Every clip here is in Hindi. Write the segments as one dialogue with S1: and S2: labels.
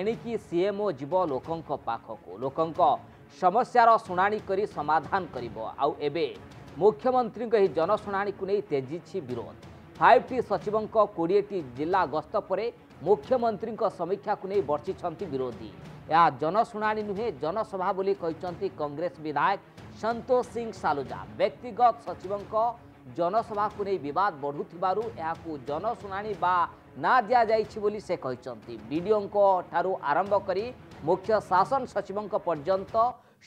S1: ଏଣିକି ସିଏମ୍ଓ ଯିବ ଲୋକଙ୍କ ପାଖକୁ ଲୋକଙ୍କ ସମସ୍ୟାର ଶୁଣାଣି କରି ସମାଧାନ କରିବ ଆଉ ଏବେ ମୁଖ୍ୟମନ୍ତ୍ରୀଙ୍କ ଏହି ଜନଶୁଣାଣିକୁ ନେଇ ତେଜିଛି ବିରୋଧ ଫାଇଭ୍ ଟି ସଚିବଙ୍କ କୋଡ଼ିଏଟି ଜିଲ୍ଲା ଗସ୍ତ ପରେ ମୁଖ୍ୟମନ୍ତ୍ରୀଙ୍କ ସମୀକ୍ଷାକୁ ନେଇ ବର୍ଷିଛନ୍ତି ବିରୋଧୀ ଏହା ଜନଶୁଣାଣି ନୁହେଁ ଜନସଭା ବୋଲି କହିଛନ୍ତି କଂଗ୍ରେସ ବିଧାୟକ ସନ୍ତୋଷ ସିଂ ସାଲୁଜା ବ୍ୟକ୍ତିଗତ ସଚିବଙ୍କ জনসভাকে নেই বিবাদ বড়ুবার জনশুনাণী বা না দিয়া যাইছি বলে সে ডিডিওঠার আরম্ভ করে মুখ্য শাসন সচিব পর্যন্ত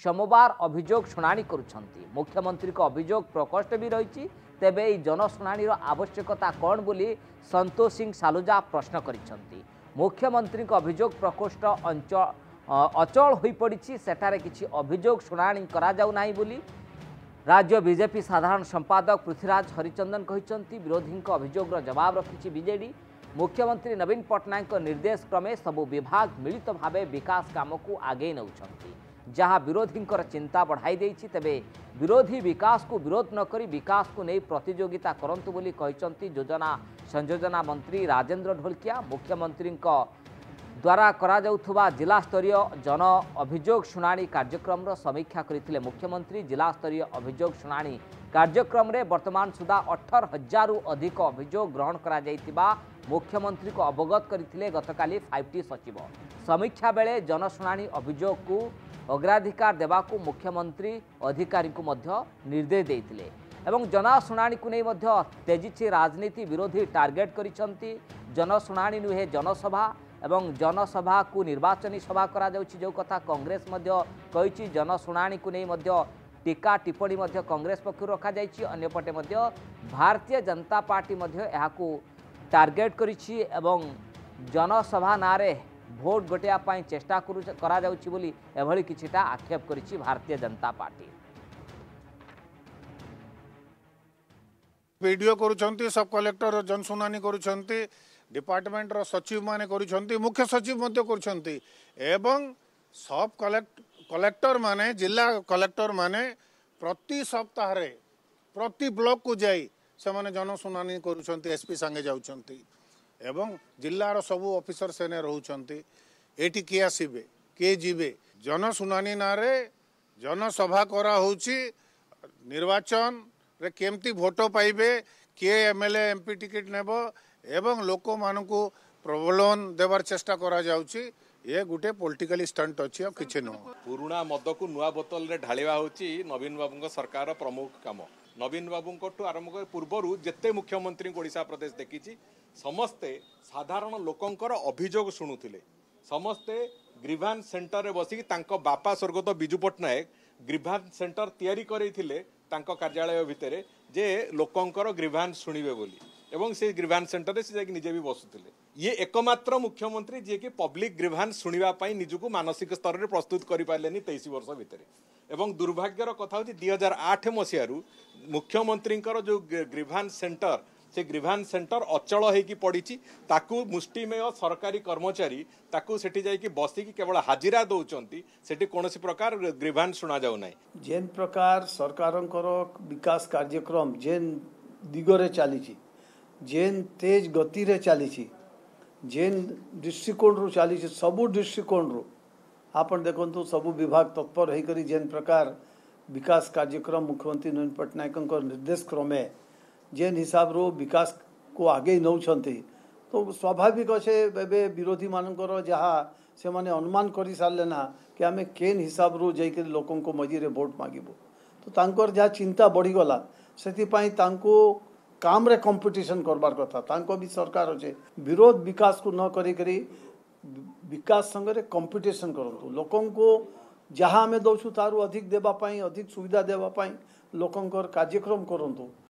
S1: সোমবার অভিযোগ শুনানি করছেন মুখ্যমন্ত্রী অভিযোগ প্রকট বি রয়েছে তেবে এই জনশুনাণীর আবশ্যকতা কণ বলে সন্তোষ সিং সালুজা প্রশ্ন করেছেন মুখ্যমন্ত্রী অভিযোগ প্রকোষ্ঠ অঞ্চল অচল হয়ে পড়ছে সেঠারে কিছু অভিযোগ শুনানি করা যাও না বলে राज्य बीजेपी साधारण संपादक पृथ्वीराज हरिचंदन कहते विरोधी अभोगर जवाब रखी विजेडी मुख्यमंत्री नवीन पट्टनायक निर्देश क्रमे सबु विभाग मिलित भाव विकास काम को आगे नौ जहाँ विरोधी चिंता बढ़ाई तेबे विरोधी विकास को विरोध नक विकास को नहीं प्रतिजोगिता करूँ बोली योजना संयोजना मंत्री राजेन्द्र ढोलकिया मुख्यमंत्री द्वारा करा जिला स्तर जन अभोग शुणा कार्यक्रम समीक्षा करते मुख्यमंत्री जिला स्तर अभोग शुणा कार्यक्रम बर्तमान सुधा अठर हजार रु अधिक अभोग ग्रहण कर मुख्यमंत्री को अवगत करते गत फाइव टी सचिव समीक्षा बेले जनशुना अभोग को अग्राधिकार देवाक मुख्यमंत्री अधिकारी को निर्देश देते जनशुना को नहीं तेजी राजनीति विरोधी टार्गेट कर करनशुना नुहे जनसभा এবং জনসভাকে নির্বাচনী সভা করা যাচ্ছে যে কথা কংগ্রেস কী জনশুনাণীকে নিয়ে টিকা টিপ্পণী কংগ্রেস পক্ষ রখাযাই অন্যপটে ভারতীয় জনতা পার্টি টার্গেট করেছি এবং জনসভা নাঁরে ভোট গোটাইয়া চেষ্টা করা যাচ্ছে বলে এভাবে কিছুটা আক্ষেপ করেছি ভারতীয় জনতা পার্টি ପିଡ଼ିଓ କରୁଛନ୍ତି ସବ୍
S2: କଲେକ୍ଟର ଜନଶୁଣାଣି କରୁଛନ୍ତି ଡିପାର୍ଟମେଣ୍ଟର ସଚିବମାନେ କରୁଛନ୍ତି ମୁଖ୍ୟ ସଚିବ ମଧ୍ୟ କରୁଛନ୍ତି ଏବଂ ସବ୍ କଲେକ୍ଟରମାନେ ଜିଲ୍ଲା କଲେକ୍ଟରମାନେ ପ୍ରତି ସପ୍ତାହରେ ପ୍ରତି ବ୍ଲକକୁ ଯାଇ ସେମାନେ ଜନଶୁଣାଣି କରୁଛନ୍ତି ଏସ୍ପି ସାଙ୍ଗେ ଯାଉଛନ୍ତି ଏବଂ ଜିଲ୍ଲାର ସବୁ ଅଫିସର ସେନେ ରହୁଛନ୍ତି ଏଠି କିଏ ଆସିବେ କିଏ ଯିବେ ଜନଶୁଣାଣି ନାଁରେ ଜନସଭା କରାହେଉଛି ନିର୍ବାଚନ રે કેમતી ફોટો পাইબે કે એમએલએ એમપી ટિકિટ નેબો અને લોકો માનકુ પ્રબોલન દેવાર ચેષ્ટા કરા જાઉચી એ ગુટે પોલિટિકલી સ્ટન્ટ હોચી ઓ કીચે ન હો
S3: પુરુણા মদકુ નુઆ બોટલ રે ઢાળીવા હોચી નવિન બાબુ કો સરકાર પ્રમુખ કામ નવિન બાબુ કો ટુ આરંભક પૂર્વરૂ જેતે મુખ્યમંત્રી ઓડિશા પ્રદેશ દેખીચી સમસ્તે સાધારણ લોકંકર અભિજોગ સુણઉતલે સમસ્તે ગ્રીવન સેન્ટર રે બસી તાંકો બાપા સ્વર્ગતો બિજુ પટનાય ગ્રીવન સેન્ટર તૈયારી કરેઈ થિલે ତାଙ୍କ କାର୍ଯ୍ୟାଳୟ ଭିତରେ ଯେ ଲୋକଙ୍କର ଗ୍ରିଭାନ୍ସ ଶୁଣିବେ ବୋଲି ଏବଂ ସେ ଗ୍ରିଭାନ୍ସ ସେଣ୍ଟରରେ ସେ ଯାଇକି ନିଜେ ବି ବସୁଥିଲେ ଇଏ ଏକମାତ୍ର ମୁଖ୍ୟମନ୍ତ୍ରୀ ଯିଏକି ପବ୍ଲିକ ଗ୍ରିଭାନ୍ସ ଶୁଣିବା ପାଇଁ ନିଜକୁ ମାନସିକ ସ୍ତରରେ ପ୍ରସ୍ତୁତ କରିପାରିଲେନି ତେଇଶ ବର୍ଷ ଭିତରେ ଏବଂ ଦୁର୍ଭାଗ୍ୟର କଥା ହେଉଛି ଦୁଇ ହଜାର ଆଠ ମସିହାରୁ ମୁଖ୍ୟମନ୍ତ୍ରୀଙ୍କର ଯେଉଁ ଗ୍ରିଭାନ୍ସ ସେଣ୍ଟର ସେ ଗ୍ରିଭାନ୍ସ ସେଣ୍ଟର ଅଚଳ ହୋଇକି ପଡ଼ିଛି ତାକୁ ମୁଷ୍ଟିମେୟ ସରକାରୀ କର୍ମଚାରୀ ତାକୁ ସେଠି ଯାଇକି ବସିକି କେବଳ ହାଜିରା ଦେଉଛନ୍ତି ସେଠି କୌଣସି ପ୍ରକାର ଗ୍ରିଭାନ୍ସ ଶୁଣାଯାଉ ନାହିଁ ଯେନ୍
S4: ପ୍ରକାର ସରକାରଙ୍କର ବିକାଶ କାର୍ଯ୍ୟକ୍ରମ ଯେନ୍ ଦିଗରେ ଚାଲିଛି ଯେନ୍ ତେଜ ଗତିରେ ଚାଲିଛି ଯେନ୍ ଦୃଷ୍ଟିକୋଣରୁ ଚାଲିଛି ସବୁ ଦୃଷ୍ଟିକୋଣରୁ ଆପଣ ଦେଖନ୍ତୁ ସବୁ ବିଭାଗ ତତ୍ପର ହୋଇକରି ଯେନ୍ ପ୍ରକାର ବିକାଶ କାର୍ଯ୍ୟକ୍ରମ ମୁଖ୍ୟମନ୍ତ୍ରୀ ନବୀନ ପଟ୍ଟନାୟକଙ୍କ ନିର୍ଦ୍ଦେଶ କ୍ରମେ જેન હિસાબરો વિકાસକୁ ଆଗେଇ ନେଉଛନ୍ତି ତ ସ୍ୱାଭାବିକ ଅଛେ ଏବେ ବିରୋଧୀମାନଙ୍କର ଯାହା ସେମାନେ ଅନୁମାନ କରିସାରିଲେ ନା କି ଆମେ କେନ୍ ହିସାବରୁ ଯାଇକରି ଲୋକଙ୍କ ମଝିରେ ଭୋଟ୍ ମାଗିବୁ ତ ତାଙ୍କର ଯାହା ଚିନ୍ତା ବଢ଼ିଗଲା ସେଥିପାଇଁ ତାଙ୍କୁ କାମରେ କମ୍ପିଟିସନ୍ କରବାର କଥା ତାଙ୍କ ବି ସରକାର ଅଛେ ବିରୋଧ ବିକାଶକୁ ନ କରିକରି ବିକାଶ ସାଙ୍ଗରେ କମ୍ପିଟିସନ୍ କରନ୍ତୁ ଲୋକଙ୍କୁ ଯାହା ଆମେ ଦେଉଛୁ ତାରୁ ଅଧିକ ଦେବା ପାଇଁ ଅଧିକ ସୁବିଧା ଦେବା ପାଇଁ ଲୋକଙ୍କର କାର୍ଯ୍ୟକ୍ରମ କରନ୍ତୁ